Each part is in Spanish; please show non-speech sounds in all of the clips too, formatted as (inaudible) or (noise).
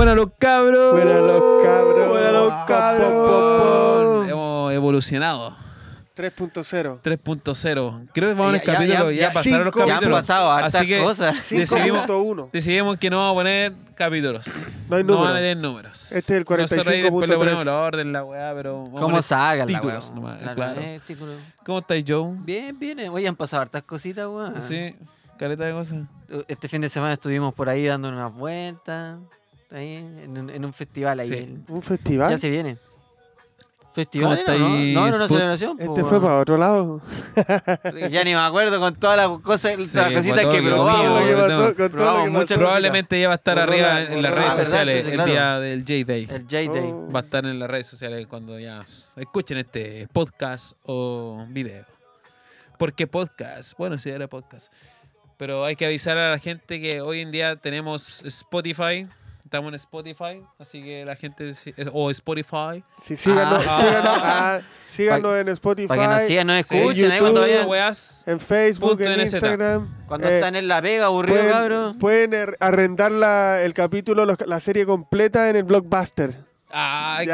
Buenas los cabros. Buenas los cabros. Buenas los cabros. Hemos evolucionado. 3.0. 3.0. Creo que vamos a poner capítulos. Ya, ya, pasaron los capítulos. Ya han pasado hartas Así que cosas. Decidimos, decidimos, que no vamos a poner capítulos. No hay números. No van a tener números. Este es el 45.3. le ponemos la orden, la weá, pero... ¿Cómo haga, la weá? Claro. claro. ¿Cómo estáis, Joe? Bien, bien. Oye, han pasado hartas cositas, weá. Sí, caleta de cosas. Este fin de semana estuvimos por ahí dando unas vueltas ahí en, un- en un festival ahí. ¿Un festival? Ya se viene. ¿Festival? ahí, no, no, no, una celebración. Este fue para otro lado. (laughs) Ya ni me acuerdo con todas las cosas, las cositas que probamos. Probablemente ya va a estar arriba en, las redes ah, sociales el día del J-Day. El J-Day. Oh. Va a estar en las redes sociales cuando ya escuchen este podcast o video. Porque podcast, bueno, sí era podcast. Pero hay que avisar a la gente que hoy en día tenemos Spotify, Estamos en Spotify, así que la gente. Eh, o Spotify. Sí, síganos, ah, ah. síganos, ah, en Spotify. Para que nos sigan, nos escuchen. ahí cuando vayan, weas, en Facebook, en Instagram. Cuando eh, están en La Vega, aburrido, pueden, cabrón. Pueden er, arrendar el capítulo, la serie completa en el blockbuster. Ay, qué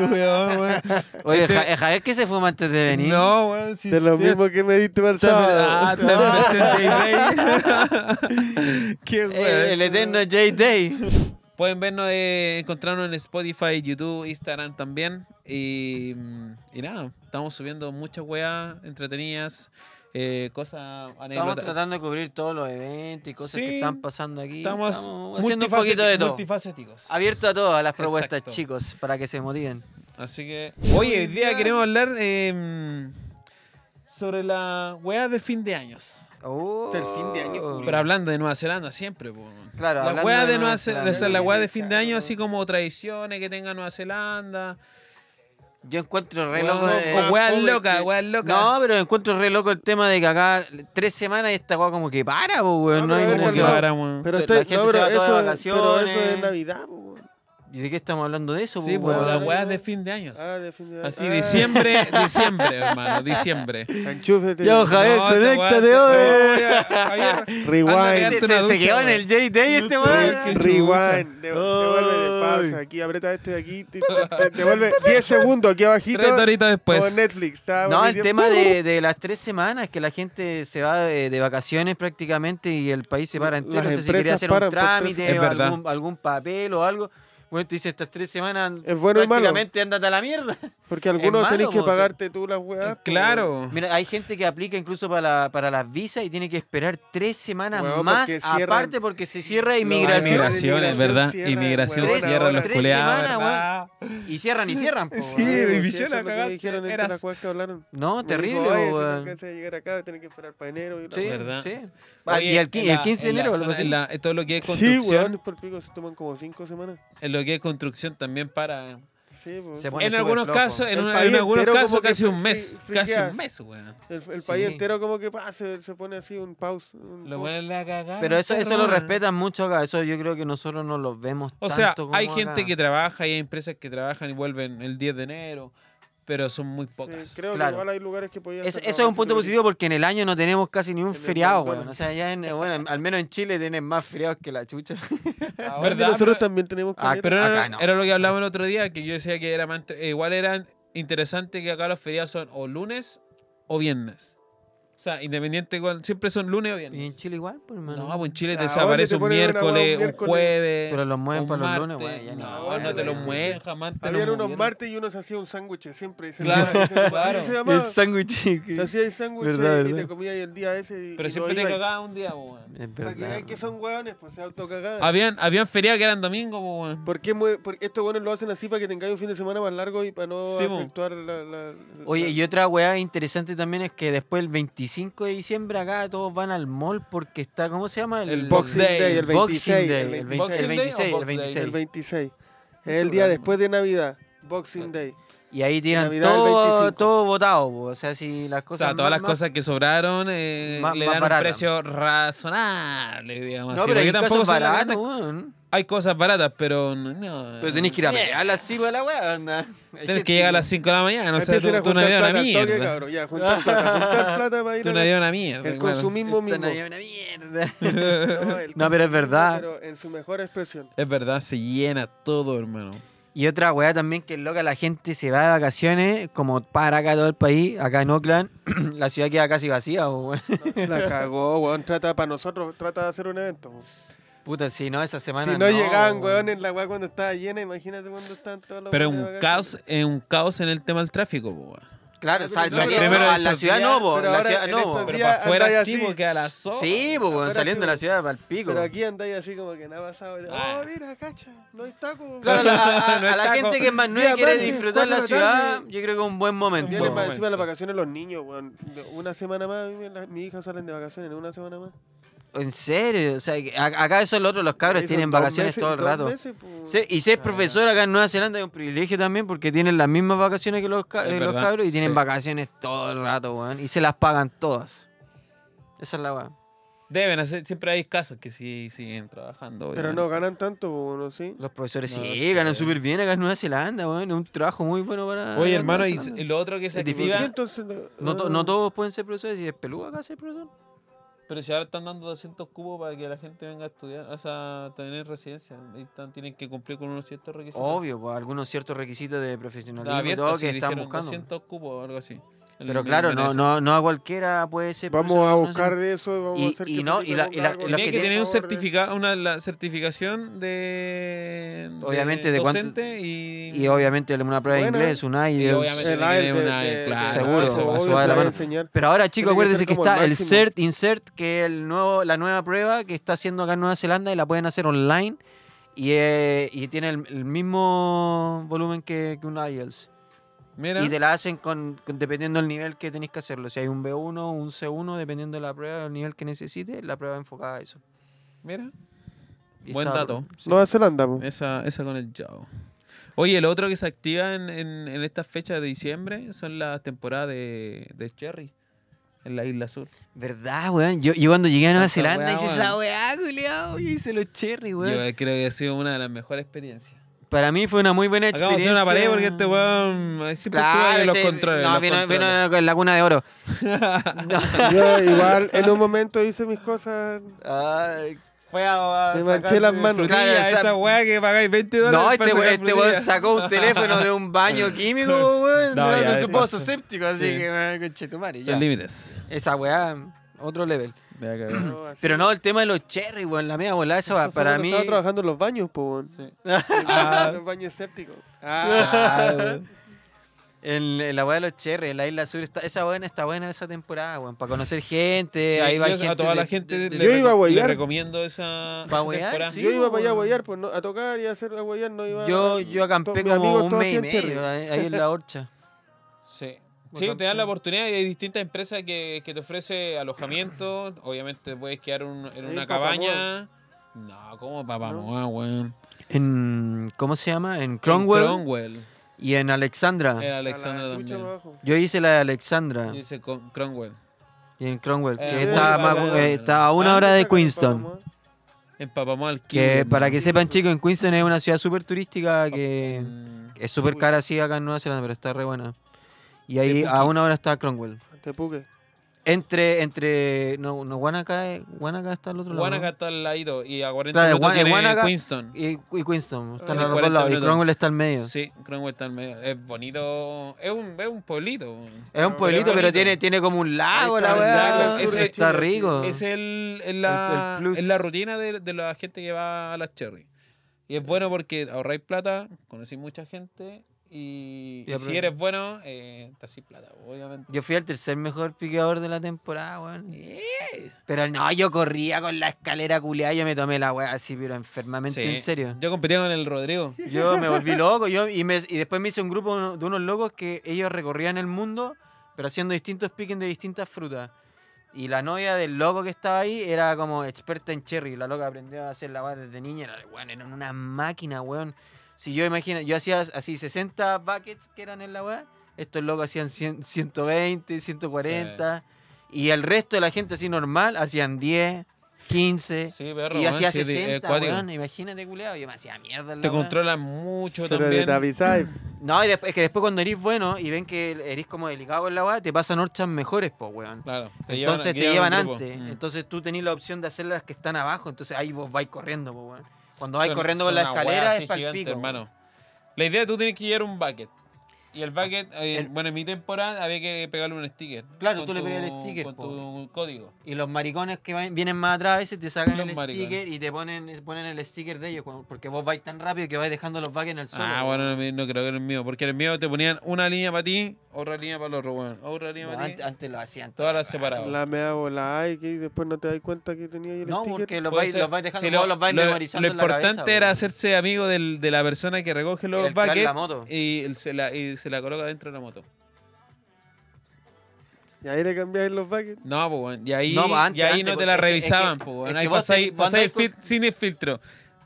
weón, weón. (laughs) Oye, este... Javier, que se fuma antes de venir? No, weón. Sí, de lo mismo que me diste para el sábado. Ah, tenemos presenté el J-Day. (laughs) (laughs) qué weón. El, el eterno J-Day. Pueden vernos, eh, encontrarnos en Spotify, YouTube, Instagram también. Mm, y, nada, estamos subiendo muchas weas entretenidas, eh, cosas Estamos tratando de cubrir todos los eventos y cosas que están pasando aquí. Estamos, haciendo un poquito de todo. multifacéticos. Abierto a todas las propuestas, chicos, para que se motiven. Así que. Oye, hoy día queremos hablar em, sobre la weá de fin de años. Oh, el fin de año. Pero hablando de Nueva Zelanda siempre, po. Claro, la hueá de Nueva Zelanda, la de fin de año, así como tradiciones que tenga Nueva Zelanda. Yo encuentro re loco. eh, loca, weas loca weas No, pero encuentro re loco el tema de que acá tres semanas y esta weá como que para, po, weón. No, hay manera que- para, weón. Pero, estoy- la gente no, se vacaciones. pero eso es Navidad, po, ¿Y de qué estamos hablando de eso? Sí, pues, pues la weá de fin de año. Ah, de fin de año. Así, ah. diciembre, diciembre, hermano, diciembre. Enchúfete. Yo, Javier, no, conéctate hoy. (laughs) Rewind. Se, quedó en el JT este weón. Rewind. Devuelve de pausa. Aquí, aprieta este de aquí. Te, vuelve. devuelve 10 segundos aquí abajito. Tres horitas después. Con Netflix. no, el tema uh-huh. de, las tres semanas, que la gente se va de, vacaciones prácticamente y el país se para entero. no sé si quería hacer un trámite, o algún papel o algo. Bueno, tú dices, estas tres semanas es bueno prácticamente andas andate a la mierda. Porque algunos tenés que pagarte tú las weas. Claro. Pero... Mira, hay gente que aplica incluso para, la, para las visas y tiene que esperar tres semanas más, porque cierran... aparte porque se cierra inmigración. No, inmigración, es verdad. inmigración se cierra los tres semanas, Y cierran y cierran. Po, sí, y Villena dijeron en eras... que hablaron. No, terrible. Si no llegar acá, tienen que esperar para enero. Y sí, verdad. Sí. Oye, ah, y el, el, 15 de enero. todo lo que es construcción. Sí, weón, por pico se toman como cinco semanas. En que hay construcción también para. Sí, pues, en algunos casos, en, algunos casos casi un mes, casi un mes, El, país entero como que se, pone así un pause. lo Pero eso, eso lo respetan mucho acá, eso yo creo que nosotros no lo vemos. O sea, hay gente que trabaja y hay empresas que trabajan y vuelven el 10 de enero pero son muy pocas. creo que igual hay lugares que eso es un punto positivo porque en el año no tenemos casi ni un feriado, O sea, ya en, eh, bueno, al menos en Chile tienen más feriados que la chucha. (laughs) nosotros también tenemos ah, pero era, lo que hablábamos el otro día, que yo decía que era eh, igual eran interesante que acá los feriados son o lunes o viernes. O sea, independiente igual, siempre son lunes o viernes. ¿Y en Chile igual? Pues, hermano? No, pues en Chile te desaparece un miércoles, un jueves. Pero los mueven para los lunes, güey. No, no, te los mueven jamás. Habían unos martes y uno se hacía un sándwich, siempre. Claro, Se llamaba? El sándwich. Te hacía el sándwich y te comía el día ese. Pero siempre te cagaba un día, güey. Para que que son hueones, pues se autocagaban. Habían, habían ferias que eran domingo, güey. ¿Por qué estos hueones lo hacen así para que tengáis un fin de semana más largo y para no efectuar la... Oye, y otra hueá interesante también es que después el 25 25 de diciembre acá todos van al mall porque está, ¿cómo se llama? El, Boxing Day, el 26. El 26. El 26. Es el día después de Navidad, Boxing Day. Y ahí tiran todo, todo botado, o sea, si las cosas... O sea, todas las cosas que sobraron eh, le dan un precio razonable, digamos. No, pero hay tampoco más barato hay cosas baratas, pero no. Pero tenés que ir a eh. a las 5 de la weá, anda. Tenés que, llegar a las 5 de la mañana, No sé, tú, no una toque, mía Cabrón, ya, plata, (laughs) plata para ir tú a una mierda. El consumismo mismo. Tú no una mierda. (laughs) no, pero es verdad. Pero en su mejor expresión. Es verdad, se llena todo, hermano. Y otra weá también que es loca, la gente se va de vacaciones, como para acá todo el país, acá en Oakland, (clears throat) la ciudad queda casi vacía, weón. la (laughs) cagó, weón, trata para nosotros, trata de hacer un evento. Puta, si no, esa semana. Si no, llegaban, weón, en la weá cuando estaba llena, imagínate cuando están todos los. Pero un caos, un caos en el tema del tráfico, weón. Claro, saliendo a la ciudad no, pero pero para afuera sí, porque a la zona. Sí, saliendo de la ciudad para el pico. Pero aquí andáis así como que nada pasado. Ah. Oh, mira, cacha, no está como. (laughs) a, la gente que más nueva quiere disfrutar la ciudad, yo creo que es un buen momento. Vienen para encima de las vacaciones los niños, Una semana más, mi hija salen de vacaciones, una semana más. En serio, o sea, acá eso es lo otro, los cabros tienen vacaciones todo el rato. y si es y ah, ser profesor acá en Nueva Zelanda es un privilegio también porque tienen las mismas vacaciones que los, eh, los cabros y tienen vacaciones todo el rato, weón. Y se las pagan todas. Esa es la weón. Deben hacer, siempre hay casos que sí siguen trabajando. Pero no ganan tanto, ¿no? ¿Sí? Los profesores sí, ganan súper bien acá en Nueva Zelanda, Es un trabajo muy bueno para. Oye, hermano, y, lo otro que se activa. Ah. no, todos pueden ser profesores, y es peludo acá ser profesor. Pero si ahora están dando 200 cubos para que la gente venga a estudiar, o sea, tener residencia, están, tienen que cumplir con unos ciertos requisitos. Obvio, pues, algunos ciertos requisitos de profesionalidad. y que están buscando. 200 cubos o algo así. Pero claro, no, no, no a cualquiera puede ser. Vamos a buscar de eso. y, no, y, la, que, tener un certificado, una la certificación de. Obviamente, de, cuánto. Y... y... obviamente una prueba de inglés, un IELTS. IELTS, seguro. Pero ahora, chicos, acuérdense que, está el, CERT, INSERT, que es el nuevo, la nueva prueba que está haciendo acá en Nueva Zelanda y la pueden hacer online. Y, eh, y tiene el, mismo volumen que, que un IELTS. Y te la hacen con, dependiendo del nivel que tenéis que hacerlo. Si hay un B1, un C1, dependiendo de la prueba, del nivel que necesites, la prueba enfocada a eso. Mira. Buen dato. Nueva Zelanda. Esa, con el Jao. Oye, el otro que se activa en, esta fecha de diciembre son las temporadas de, Cherry en la isla sur. ¿Verdad, weón? Yo, yo cuando llegué a Nueva Zelanda hice esa weá, hice los cherry, weón. Yo creo que ha sido una de las mejores experiencias. Para mí fue una muy buena experiencia. Acabamos de hacer una pared porque este weón siempre claro, los este, controles. No, vino, vino en la cuna de oro. (laughs) Yo igual en un momento hice mis cosas. Ay, fue a, me manché las manos. esa, esa weá que pagáis 20 dólares. No, este, este, weón sacó un teléfono de un baño (laughs) químico, weón. No, de no, no, su pozo séptico, así sí. que, conchetumare. Sin límites. Esa weá, otro level. (clears throat) Pero no, el tema de los cherry, weón, la mía, bola, eso, va para mí. Estaba trabajando en los baños, po, los baños escépticos Ah, la (laughs) ah, weá ah. ah, de los cherry, la isla sur, está, esa buena está buena esa temporada, weón, para conocer gente, sí, ahí va gente. A toda la gente yo iba a le recomiendo esa, yo iba para allá a huear, pues, no, a tocar y a hacer la no iba Yo, a, yo acampé como un mes y medio ahí en la horcha. Sí. Sí, te dan la oportunidad y hay distintas empresas que, te ofrecen alojamiento. Obviamente puedes quedar en una cabaña. No, ¿cómo Papamoa, En, ¿Cómo se llama? En Cromwell. Cromwell. Y en Alexandra. En Alexandra ah, también. Yo hice la de Alexandra. Yo hice Cromwell. Y en Cromwell, que eh, está, eh, a una ah, hora de Queenston. En Papamoa. Que para que sepan, chicos, en Queenston es una ciudad súper turística que es súper cara así acá en Nueva Zelanda, pero está re buena. Y ahí a una hora está Cromwell. Entre, entre, no, no, Guanaca, Guanaca está al otro lado. Guanaca está al lado y a 40 claro, minutos tiene Guanaca Queenstown. Y, y Queenstown, ah. está al otro lado. Y Cromwell está al medio. Sí, Cromwell está al medio. Es bonito, es un, es un pueblito. Es un ah, pueblito, pero tiene, tiene como un lago, la verdad. Es, está rico. Es, el, la, es la rutina de, de, la gente que va a las Cherry. Y es bueno porque ahorráis plata, conocéis mucha gente y, si eres bueno, estás eh, sin plata, obviamente. Yo fui el tercer mejor piqueador de la temporada, weón. Pero no, yo corría con la escalera culeada, yo me tomé la weá así, pero enfermamente, en serio. Yo competía con el Rodrigo. Yo me (laughs) volví loco, yo, y, y después me hice un grupo de unos locos que ellos recorrían el mundo, pero haciendo distintos piquen de distintas frutas. Y la novia del loco que estaba ahí era como experta en cherry. La loca aprendió a hacer la weá desde niña. Era, era una máquina, weón. Si yo imagino, yo hacía así 60 buckets que eran en la weá, estos locos hacían 120, 140, y el resto de la gente así normal hacían 10. 15 y hacía 60, imagínate, culeado. Yo me hacía mierda. Te controlan mucho Pero también. (clears throat) no, y es que después cuando eres bueno y ven que eres como delicado en la weá, te pasan horchas mejores, po, weón. Claro. entonces te llevan, antes. Mm. Entonces tú tenés la opción de hacer las que están abajo, entonces ahí vos vais corriendo, po, weón. Cuando hay corriendo por la escalera, es gigante, hermano. La idea es tú tienes que llevar un bucket. Y el bucket, eh, bueno, en mi temporada había que pegarle un sticker. Claro, tú le pegas el sticker. Con tu código. Y los maricones que vienen más atrás a veces te sacan el sticker y te ponen, ponen el sticker de ellos. Porque vos vais tan rápido que vais dejando los buckets en el suelo. Ah, bueno, no, no, creo que era el mío. Porque en el mío te ponían una línea para ti, otra línea para los bueno Otra línea para ti. Antes lo hacían todas las separadas. La mea volada y después no te das cuenta que tenía el sticker. No, porque los vais, dejando, lo, los vais lo, importante era hacerse amigo del, de la persona que recoge los buckets. Y, el, la, se la coloca dentro de la moto. ¿Y ahí le cambiáis los baques No, pues, y ahí, no, y ahí te la revisaban, pues, ahí vas fil sin el filtro.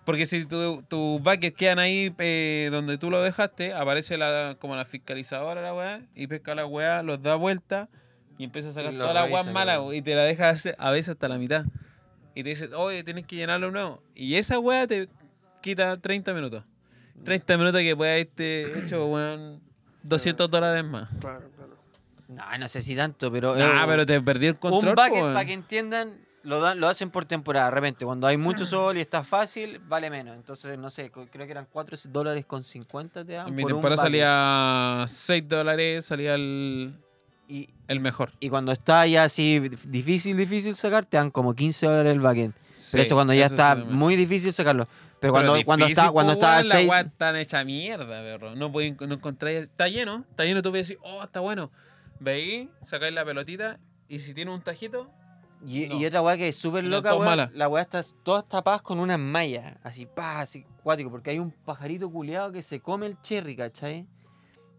Porque si tus baques quedan ahí eh, donde tú lo dejaste, aparece la, como la fiscalizadora, la weá, y pesca la weá, los da vuelta y empieza a sacar toda la weá mala y te la deja a veces hasta la mitad. Y te dice, oye, tienes que llenarlo nuevo. Y esa weá te quita 30 minutos. 30 minutos que pueda irte este, hecho, weón 200 dólares más. Claro, claro. No, no sé si tanto, pero. Ah, pero te perdí el control. Un bucket, para que entiendan, lo, lo hacen por temporada. De repente, cuando hay mucho mm. sol y está fácil, vale menos. Entonces, no sé, creo que eran 4 dólares con 50 te En mi temporada salía 6 dólares, salía el el mejor. Y cuando está ya así difícil, difícil sacar, te dan como 15 dólares el backend. pero eso cuando ya está muy difícil sacarlo. Pero, cuando, cuando está, cuando está la tan hecha mierda, perro. No no encontráis. Está lleno, está lleno, tú puedes decir, oh, está bueno. Veí, sacáis la pelotita y si tiene un tajito. Y, otra weá que es súper loca, la weá está todas tapadas con unas mallas, así, pa, así, cuático, porque hay un pajarito culeado que se come el cherry, ¿cachai?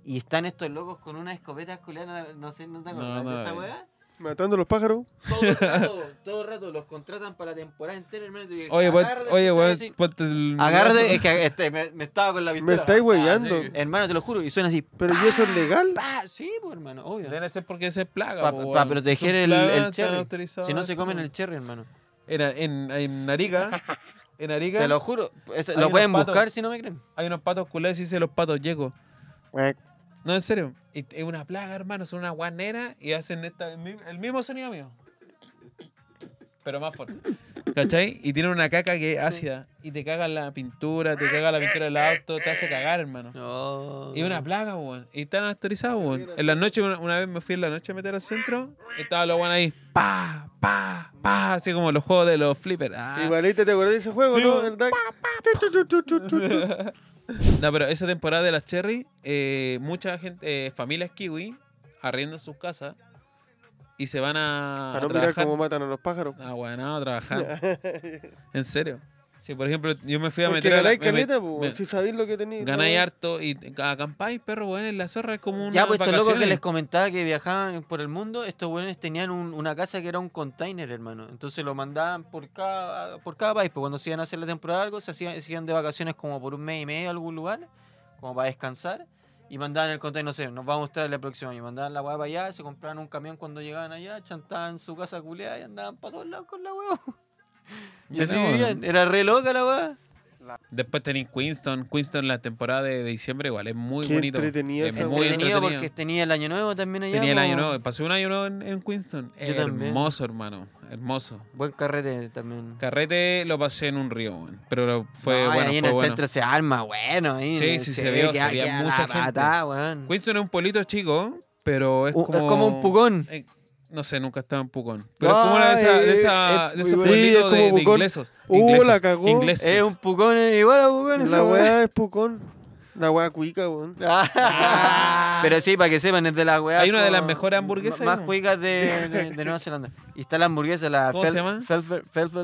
Y están estos locos con una escopeta culiadas, no sé, ¿no te acordás esa weá? Matando a los pájaros. Todo el rato, todo el rato los contratan para la temporada entera, hermano. oye, weá oye, el. Agárrate, es que este, me, estaba con la pistola. Me estáis weyando. Ah, hermano, te lo juro, y suena así. Pero ¿y eso es legal? Sí, pues, hermano, obvio. Debe ser porque es plaga, Para proteger el, el, cherry. Si no se comen el cherry, hermano. En, en, (laughs) en nariga Te lo juro. lo pueden buscar si no me creen. Hay unos patos culés y se los patos llego no, en serio. Es una plaga, hermano. Son una guanera y hacen esta, el mismo sonido mío. Pero más fuerte. ¿Cachai? Y tienen una caca que es ácida. Y te cagan la pintura, te caga la pintura del auto, te hace cagar, hermano. No. Oh. Y una plaga, weón. Y están autorizados, weón. En la noche, una, vez me fui en la noche a meter al centro, estaba los weón ahí. Pa, pa, pa. Así como los juegos de los flippers. Ah. Igualito, ¿te acordás de ese juego, no? El no, pero esa temporada de las Cherry, eh, mucha gente, eh, familias kiwi, arriendan sus casas y se van a. A no mirar cómo matan a los pájaros. Ah, bueno, a trabajar. (laughs) en serio. Sí, por ejemplo, yo me fui a meter. ganáis caleta, pues, si sabéis lo que tenéis. Pues. Ganáis harto y acampáis, perro, bueno, en la zorra es como una. Ya, pues estos que les comentaba que viajaban por el mundo, estos buenos tenían una casa que era un container, hermano. Entonces lo mandaban por cada, por cada país. Pues cuando se iban a hacer la temporada algo, se hacían, iban de vacaciones como por un mes y medio a algún lugar, como para descansar. Y mandaban el container, no sé, nos va a mostrar la próxima y Mandaban la hueá para allá, se compraban un camión cuando llegaban allá, chantaban su casa culeada y andaban para todos lados con la hueá era re loca la weá. Después tenéis Queenston. Queenston la temporada de, diciembre igual es muy bonito. Entretenido, es muy entretenido, porque tenía el año nuevo también allá. Tenía el año nuevo. Pasé un año nuevo en, en Queenston. hermoso, hermano. Hermoso. Buen carrete también. Carrete lo pasé en un río, pero fue bueno. Ahí en el centro se arma, bueno. Ahí sí, sí, se, ve, vio, se veía mucha gente. Queenston es un pueblito chico, pero es, como, es como un pugón. Eh, no sé, nunca estaba en Pucón. Pero es como una de, esa, de, eh, esa, eh, de esos pueblitos de, de, inglesos. Uh, la cagó. Ingleses. Es un Pucón eh, igual a Pucón. La weá es Pucón. La hueá cuica, weón. (laughs) Ah. Pero sí, para que sepan, es de la hueá Hay una de las mejores hamburguesas. Más cuicas de, Nueva Zelanda. Y está la hamburguesa, la ¿Cómo se llama?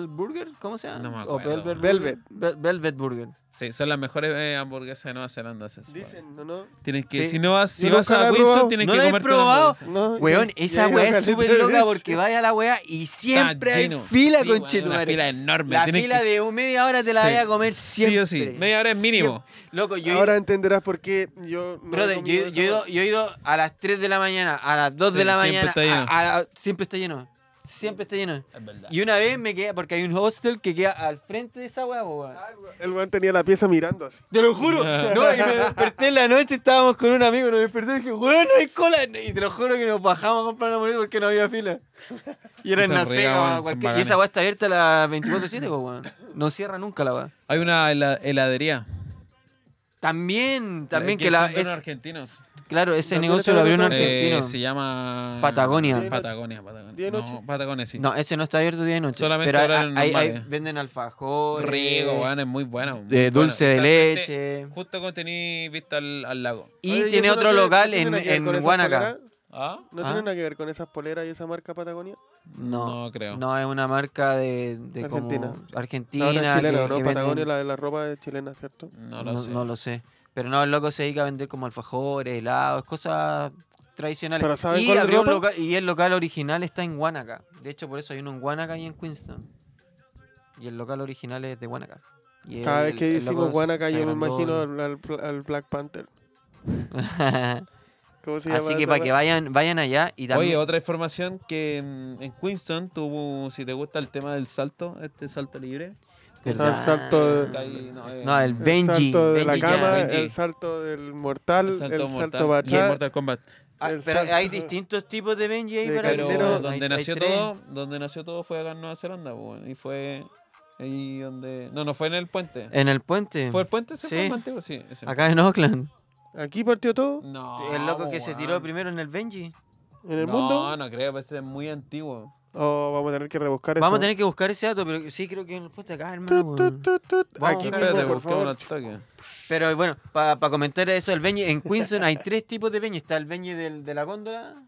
Burger, ¿cómo se llama? No me acuerdo. O Velvet, Velvet. Burger. Sí, son las mejores eh, hamburguesas de Nueva Zelanda. Dicen, ¿no? no? Tienes que, si no vas, si vas a Wilson, tienes que comerte probado. No, weón, esa hueá es súper loca porque vaya a la hueá y siempre hay fila, con conchetumare. Una fila enorme. La fila de media hora te la vaya a comer siempre. Sí o sí, media hora es mínimo. Loco, yo entenderás por qué yo he yo, he ido, a las 3 de la mañana, a las 2 de la mañana. Siempre está lleno. siempre está lleno. Siempre está lleno. Y una vez me quedé, porque hay un hostel que queda al frente de esa hueá, El weón tenía la pieza mirando así. Te lo juro. No, y me desperté en la noche, estábamos con un amigo, nos desperté y dije, weón, no hay cola. Y te lo juro que nos bajamos a comprar la moneda porque no había fila. Y era en la Y esa hueá está abierta a las 24-7, weón. No cierra nunca la hueá. Hay una heladería también, eh, también que la. Es, argentinos. Claro, ese negocio lo abrió un argentino. Eh, se llama. Patagonia. Patagonia, Patagonia. No, Patagonia, No, ese no está abierto día y noche. Solamente venden alfajor. Rico, es eh, muy bueno. dulce de leche. Justo cuando tenés vista al, lago. Y tiene otro local en, en Guanaca. ¿Ah? ¿No ¿Ah? tiene nada que ver con esas poleras y esa marca Patagonia? No, creo. No, es una marca de, Argentina. Como Argentina. Patagonia, la de la ropa es chilena, ¿cierto? No lo, sé. Pero no, el loco se dedica a vender como alfajores, helados, cosas tradicionales. y, y el local original está en Guanaca. De hecho, por eso hay uno en Guanaca y en Queenstown. Y el local original es de Guanaca. Cada vez que decimos Guanaca, yo me imagino al Black Panther. (laughs) Así que para que vayan, vayan allá y también... Oye, otra información que en Queenston tuvo, si te gusta el tema del salto, este salto libre. El salto, de, no, el, Benji, el salto de la cama, el salto del mortal, el salto, el Y el Mortal Kombat. Ah, ah, pero hay distintos tipos de Benji ahí pero donde nació todo, donde nació todo fue acá en Nueva Zelanda, y fue ahí donde no, no fue en el puente. En el puente. Fue el puente ese sí. fue el sí. Acá en Oakland. ¿Aquí partió todo? No. El loco que se tiró primero en el Benji. ¿En el mundo? No, no creo, parece ser muy antiguo. Oh, vamos a tener que rebuscar eso. Vamos a tener que buscar ese dato, pero sí creo que en el puesto acá, el Tut, Aquí espérate, por favor. Pero bueno, para comentar eso, el Benji, en Queensland hay tres tipos de Benji. Está el Benji del, de la góndola,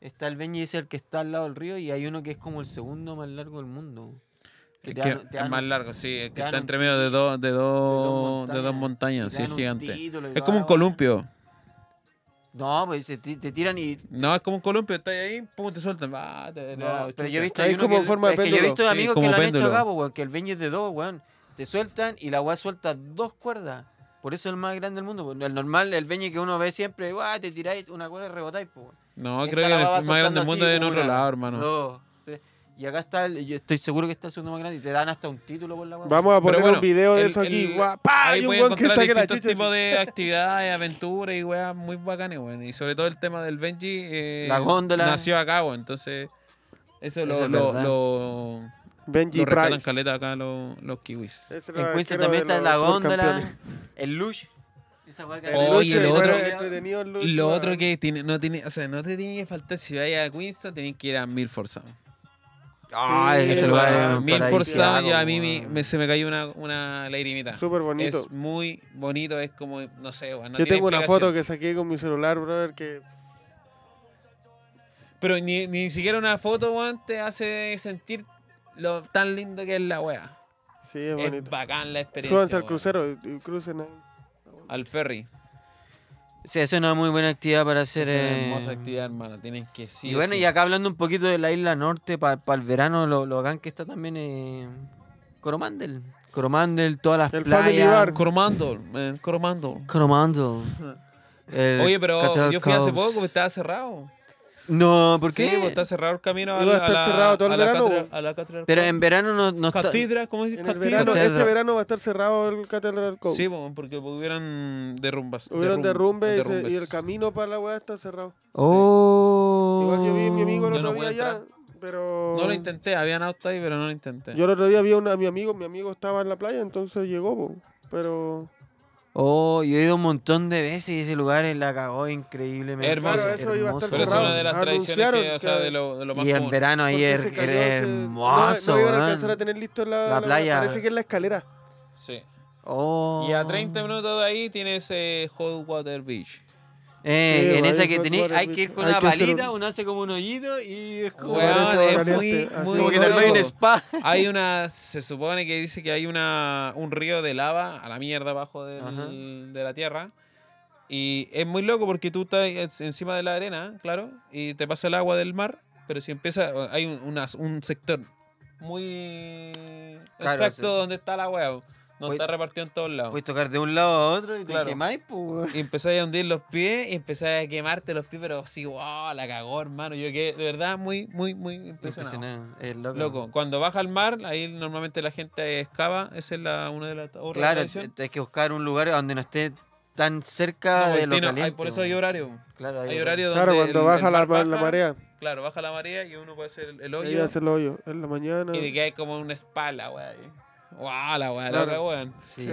está el Benji es el que está al lado del río, y hay uno que es como el segundo más largo del mundo. El que es más largo, sí. que está entre medio de, de, de, dos montañas, sí, es gigante. es como un columpio. No, pues te, tiran y. No, es como un columpio, está ahí, pum, te sueltan. Ah, ah pero yo he visto. como que, forma de es que yo he visto amigos que lo han hecho acá, que el veñe es de dos, weón. Te sueltan y la weá suelta dos cuerdas. Por eso es el más grande del mundo. El normal, el beñe que uno ve siempre, te tiráis una cuerda y rebotáis, No, creo que el más grande del mundo es en otro lado, hermano. No. Y acá está, yo estoy seguro que está el segundo más grande y te dan hasta un título por la web. Vamos a poner un video de eso aquí. ¡pah! Hay un weón que saque la chicha. tipo de (laughs) actividades, aventuras y weas muy bacanes, weón. Y sobre todo el tema del Benji. Eh, la góndola. Nació acá, weón. Entonces, eso, lo, lo, lo, Benji lo Price. caleta acá los, los kiwis. En Quince también está la góndola, el Lush. Esa hueá que el otro, y lo otro que tiene, no tiene, o sea, no te tiene que faltar si vayas a Quinston tenés que ir a Milford Sound. Ay, sí, ese y a mí se me cayó una, una lagrimita. Súper bonito. Es muy bonito, es como, no sé, no Yo tengo una foto que saqué con mi celular, brother, que. Pero ni, ni siquiera una foto, te hace sentir lo tan lindo que es la wea. Sí, es, bonito. Es bacán la experiencia. Súbanse al crucero, y crucen Al ferry. Sí, es una muy buena actividad para hacer. Es una eh, hermosa actividad, hermano. Tienes que sí. Y bueno, y acá hablando un poquito de la isla norte, para para el verano, lo, lo hagan que está también eh... Coromandel. Coromandel, todas las playas. Coromandel, Coromandel. Coromandel. Oye, pero yo fui hace poco, estaba cerrado. No, porque Sí, porque pues, cerrado el camino a, la- cerrado todo el verano, Pero en verano no, no está. ¿Catedral? ¿cómo dices? En el verano, este verano va a estar cerrado el Catedral Sí, porque hubieran derrumbas. Hubieron derrumbes. y el camino para la weá está cerrado. Oh. Igual yo vi a mi amigo el no otro día allá, pero... No lo intenté, habían auto ahí, pero no lo intenté. Yo el otro día vi a, mi amigo, mi amigo estaba en la playa, entonces llegó, pero Oh, yo he ido un montón de veces y ese lugar la cagó increíblemente. Hermoso, eso iba a estar cerrado. es una de las tradiciones que, o sea, de lo, de lo más Y el verano ahí es, hermoso. No, no a alcanzar a tener listo la, playa. La, parece que es la escalera. Sí. Oh. Y a 30 minutos de ahí tienes eh, Hot Water Beach. Eh, en esa que tenéis, hay que ir con una palita, uno hace como un hoyito y como que te un spa. Hay una, (laughs) se supone que dice que hay una, un río de lava a la mierda abajo de la tierra. Y es muy loco porque tú estás encima de la arena, claro, y te pasa el agua del mar, pero si empieza, hay un, un sector muy exacto donde está la agua no está repartido en todos lados. Puedes tocar de un lado a otro y te quemáis, pues. Y a hundir los pies y empezás a quemarte los pies, pero sí, wow, la cagó, hermano. Yo que de verdad muy, muy, muy impresionado. loco. Loco, cuando baja al mar, ahí normalmente la gente excava, esa es la, una de las Claro, hay que buscar un lugar donde no esté tan cerca pues, de lo por eso hay horario. Claro, Hay horario donde Claro, cuando baja la, marea. Claro, baja la marea y uno puede hacer el, hoyo. Y hoyo hace el hoyo. En la mañana. y que hay como una espalda, güey. ¡Wow! La weá, weón. Sí,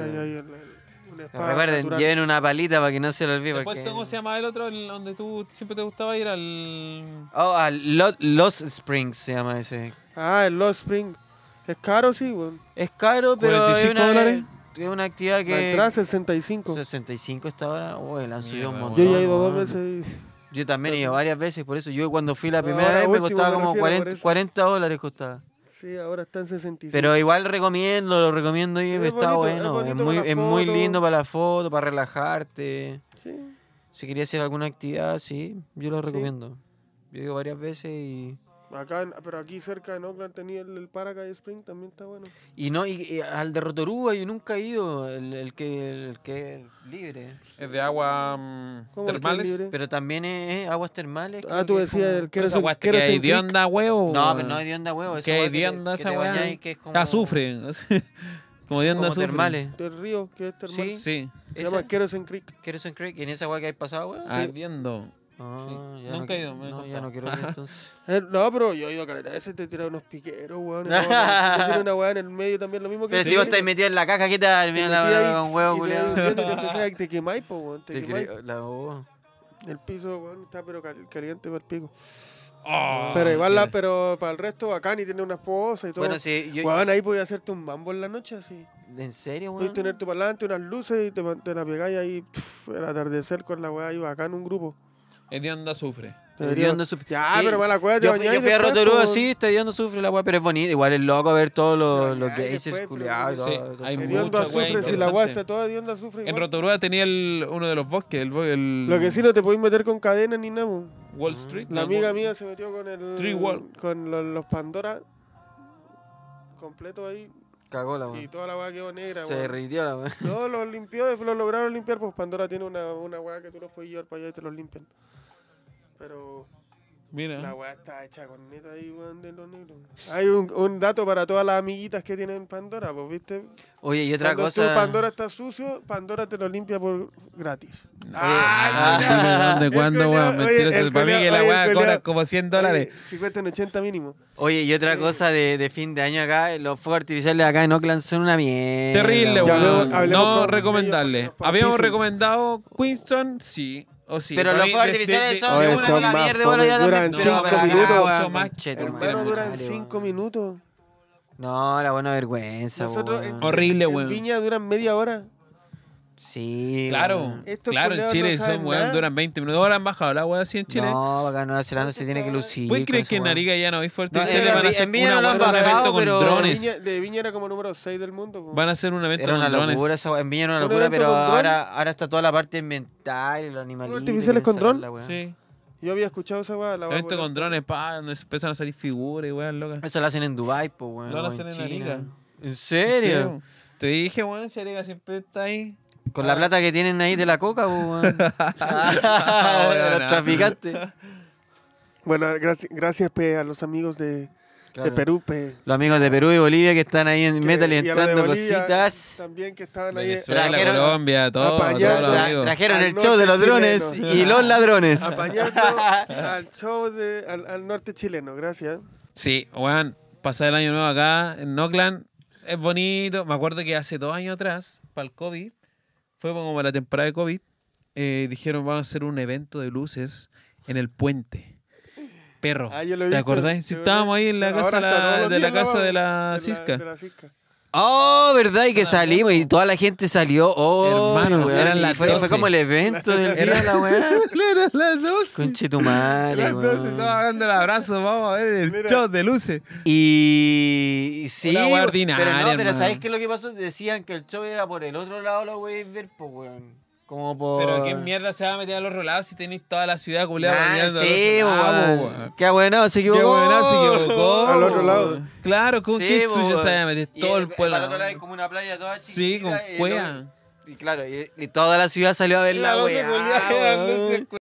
Recuerden, lleven una palita para que no se lo olviden ¿cómo se llama el otro el- donde tú siempre te gustaba ir al. Oh, Los Springs se llama ese. Ah, el Lost Springs Es caro, sí, weón. Es caro, pero es una, una actividad que... entra 65. 65 esta hora Uy, Yo ya he ido dos veces Yo también he ido varias veces, por eso yo cuando fui la ah, primera vez me costaba como 40, 40 dólares costaba. Sí, ahora están en 65. Pero igual recomiendo, lo recomiendo y está bueno. Es, muy, lindo para la foto, para relajarte. Sí. Si querías hacer alguna actividad, sí, yo lo recomiendo. Yo digo varias veces y Acá, pero aquí cerca en Oakland tenía el, el Paraguay Spring, también está bueno. Y no, y, al de Rotorua yo nunca he ido, el, que, el que es libre. Es de aguas mm, termales. Pero también es, aguas termales. Ah, tú decías el que eres termales. que es onda huevo. No, pero no onda huevo. Que hedionda esa hueá. Que es como... Azufre. Ah, (laughs) como onda azufre. termales. Del río, que es termal. Sí, sí. Se llama Kerosene Creek. Kerosene Creek, ¿y en esa agua que hay pasado, huevo? Ardiendo. Ah, Ah, Nunca no, he ido, No, ya no quiero ir entonces. (laughs) Eh, no, pero yo he ido a caleta. Ese te tiran unos piqueros, weón. (laughs) No, te una weá en el medio también, lo mismo que. si vos estás metido en la caja, ¿qué tal? la con huevo, culiado. (laughs) Te, quemáis, weón. Te, quemáis. La El piso, weón, está pero caliente para el pico. Ah, pero igual, la, pero para el resto, acá ni tiene una esposa y todo. Bueno, sí, yo, weón, ahí podía hacerte un mambo en la noche así. ¿En serio, weón? tener tu parlante, unas luces y te, la pegáis ahí el atardecer con la weá ahí acá en un grupo es sufre. onda sufre. Ya, pero me la cueva de. Yo, fui- yo fui a Rotorua, sí, está onda sufre la weá, pero es bonito. Igual es loco ver todos los, los Sí, hay si la agua está toda de onda sufre. En Rotorua tenía uno de los bosques, Lo que sí no te podéis meter con cadena ni nada. Wall Street. La amiga mía se metió con el. Tree wall. Con los Pandora. Completo ahí. Cagó la Y toda la weá quedó negra, Se derritió la weá. todos (laughs) los limpió, los lograron limpiar, pues Pandora tiene una, una que tú los puedes llevar para allá y te los limpian pero Mira. La weá está hecha con neta ahí, weón, de los negros. Hay un, dato para todas las amiguitas que tienen Pandora, pues, ¿viste? Oye, y otra Cuando cosa. Pandora está sucio, Pandora te lo limpia por gratis. Oye, ¡Ah! (laughs) ¿De cuándo, weón? Mentiroso. el que la weá cobra como 100 dólares. 50 en 80 mínimo. Oye, y otra cosa de, fin de año acá, los fuegos artificiales acá en Oakland son una mierda. Terrible, weón. No recomendarle. Habíamos recomendado Queenston, sí. Oh, Pero los fuegos artificiales son, una mierda, duran minutos. minutos. No, la buena vergüenza. Horrible, duran media hora. Sí. Claro. claro, en Chile son, weón, duran 20 minutos. Ahora han bajado la weá así en Chile. No, acá en Nueva Zelanda se tiene que lucir. pues crees que en Nariga ya no hay fuerte? No, en, van a hacer en Viña no lo han bajado, con drones. de Viña era como número 6 del mundo. Van a hacer un evento era con drones. Locura, esa, en Viña era una locura, pero ahora, ahora está toda la parte ambiental, los animalitos. artificiales con drones? Sí. Yo había escuchado esa weá. evento con drones, pa, donde empiezan a salir figuras y weón Eso lo hacen en Dubai, pues weón. No lo hacen en Nariga. ¿En serio? Te dije, weón, si Nariga siempre está ahí. Con la ah. plata que tienen ahí de la coca, (laughs) los traficantes. Bueno, gracias, gracias a los amigos de, Perú. Los amigos de Perú y Bolivia que están ahí en Metal y, entrando cositas. También que estaban ahí. Venezuela, eh, Colombia, todo, todos Trajeron el show de los drones y los ladrones. Apañando (laughs) al show de, al, norte chileno, gracias. Sí, Juan, pasar el año nuevo acá en Oakland es bonito. Me acuerdo que hace dos años atrás, para el COVID, fue como la temporada de COVID. Eh, dijeron, vamos a hacer un evento de luces en el puente. Perro. Ah, ¿Te acordás? Si estábamos ahí en la casa, de, la, casa De la Cisca. Oh, verdad, y que salimos y toda la gente salió. Oh, hermano, weón, fue, como el evento del día la weá. (laughs) Eran las 12. Conche tu madre. Las 12, estaba dando el abrazo. Vamos a ver el show de luces. Y. Sí. Pero ¿sabes qué es lo que pasó? Decían que el show era por el otro lado, la a ver, pues weón. Como por... Pero qué mierda se va a meter a los rolados si tenéis toda la ciudad culeada nah, Sí, Qué bueno, se equivocó. Qué bueno, se equivocó. Al otro lado. Claro, con sí, qué se va a meter todo el, pueblo. Al otro lado hay como una playa toda chiquita. Sí, con Y, claro, y, toda la ciudad salió a ver la, la wea.